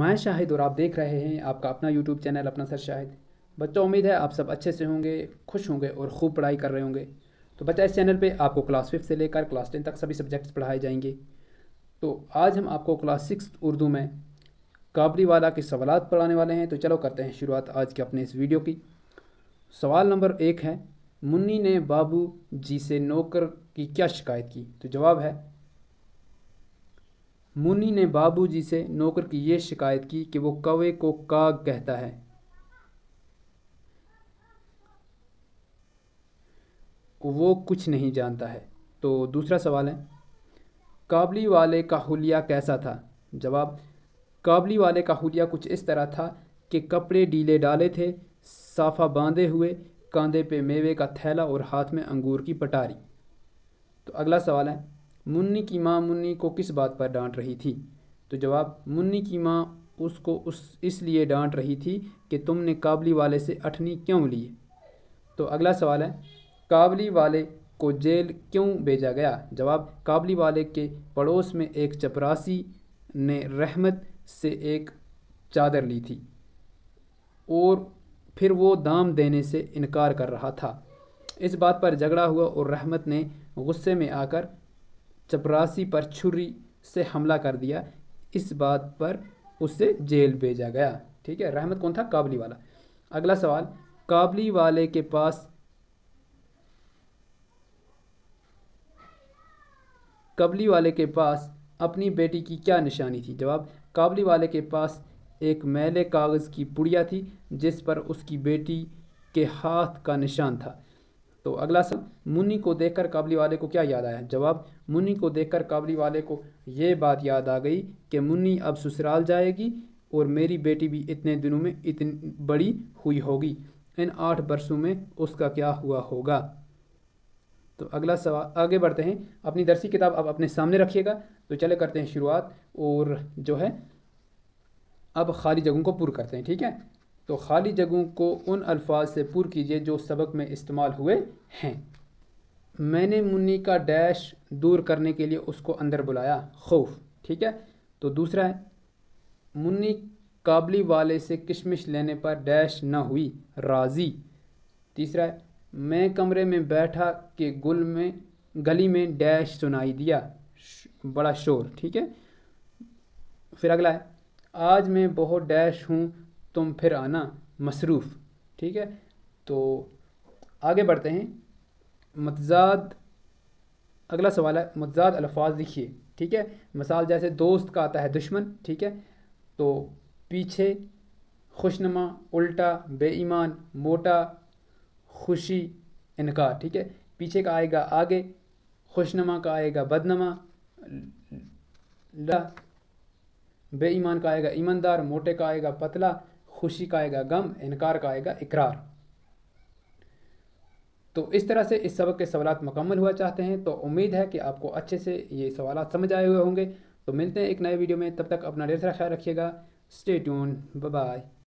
मैं शाहिद और आप देख रहे हैं आपका अपना यूट्यूब चैनल अपना सर शाहिद बच्चों उम्मीद है आप सब अच्छे से होंगे खुश होंगे और खूब पढ़ाई कर रहे होंगे तो बच्चा इस चैनल पे आपको क्लास फिफ्थ से लेकर क्लास टेन तक सभी सब्जेक्ट्स पढ़ाए जाएंगे तो आज हम आपको क्लास सिक्स उर्दू में काबरी वाला के सवाल पढ़ाने वाले हैं तो चलो करते हैं शुरुआत आज के अपने इस वीडियो की सवाल नंबर एक है मुन्नी ने बाबू जी से नौकर की क्या शिकायत की तो जवाब है मुन्नी ने बाबूजी से नौकर की यह शिकायत की कि वो कवे को काग कहता है वो कुछ नहीं जानता है तो दूसरा सवाल है काबली वाले का हुलिया कैसा था जवाब काबली वाले का हुलिया कुछ इस तरह था कि कपड़े डीले डाले थे साफा बांधे हुए कांधे पे मेवे का थैला और हाथ में अंगूर की पटारी तो अगला सवाल है मुन्नी की माँ मुन्नी को किस बात पर डांट रही थी तो जवाब मुन्नी की माँ उसको उस इसलिए डांट रही थी कि तुमने काबली वाले से अठनी क्यों ली तो अगला सवाल है काबली वाले को जेल क्यों भेजा गया जवाब काबली वाले के पड़ोस में एक चपरासी ने रहमत से एक चादर ली थी और फिर वो दाम देने से इनकार कर रहा था इस बात पर झगड़ा हुआ और रहमत ने गुस्से में आकर चपरासी पर छुरी से हमला कर दिया इस बात पर उसे जेल भेजा गया ठीक है रहमत कौन था काबली वाला अगला सवाल काबली वाले के पास कबली वाले के पास अपनी बेटी की क्या निशानी थी जवाब काबली वाले के पास एक मैले कागज़ की पुड़िया थी जिस पर उसकी बेटी के हाथ का निशान था तो अगला सब मुनि को देखकर काबली वाले को क्या याद आया जवाब मुनि को देखकर काबली वाले को ये बात याद आ गई कि मुन्नी अब ससुराल जाएगी और मेरी बेटी भी इतने दिनों में इतनी बड़ी हुई होगी इन आठ बरसों में उसका क्या हुआ होगा तो अगला सवाल आगे बढ़ते हैं अपनी दरसी किताब आप अपने सामने रखिएगा तो चले करते हैं शुरुआत और जो है अब खाली जगहों को पूरा करते हैं ठीक है तो खाली जगहों को उन अल्फाज से पुर कीजिए जो सबक में इस्तेमाल हुए हैं मैंने मुन्नी का डैश दूर करने के लिए उसको अंदर बुलाया खौफ ठीक है तो दूसरा है मुन्नी काबली वाले से किशमिश लेने पर डैश न हुई राज़ी तीसरा है मैं कमरे में बैठा के गुल में गली में डैश सुनाई दिया बड़ा शोर ठीक है फिर अगला है आज मैं बहुत डैश हूँ तुम फिर आना मसरूफ़ ठीक है तो आगे बढ़ते हैं मतजाद अगला सवाल है मतजाद अल्फाज लिखिए ठीक है मिसाल जैसे दोस्त का आता है दुश्मन ठीक है तो पीछे खुशनुमा उल्टा बेईमान मोटा खुशी इनकार ठीक है पीछे का आएगा आगे खुशनुमा का आएगा बदनमा ला बेईमान का आएगा ईमानदार मोटे का आएगा पतला खुशी का आएगा गम इनकार का आएगा इकरार तो इस तरह से इस सबक के सवाल मुकम्मल हुआ चाहते हैं तो उम्मीद है कि आपको अच्छे से ये सवाल समझ आए हुए होंगे तो मिलते हैं एक नए वीडियो में तब तक अपना ढेर सारा ख्याल रखिएगा स्टे ट्यून बाय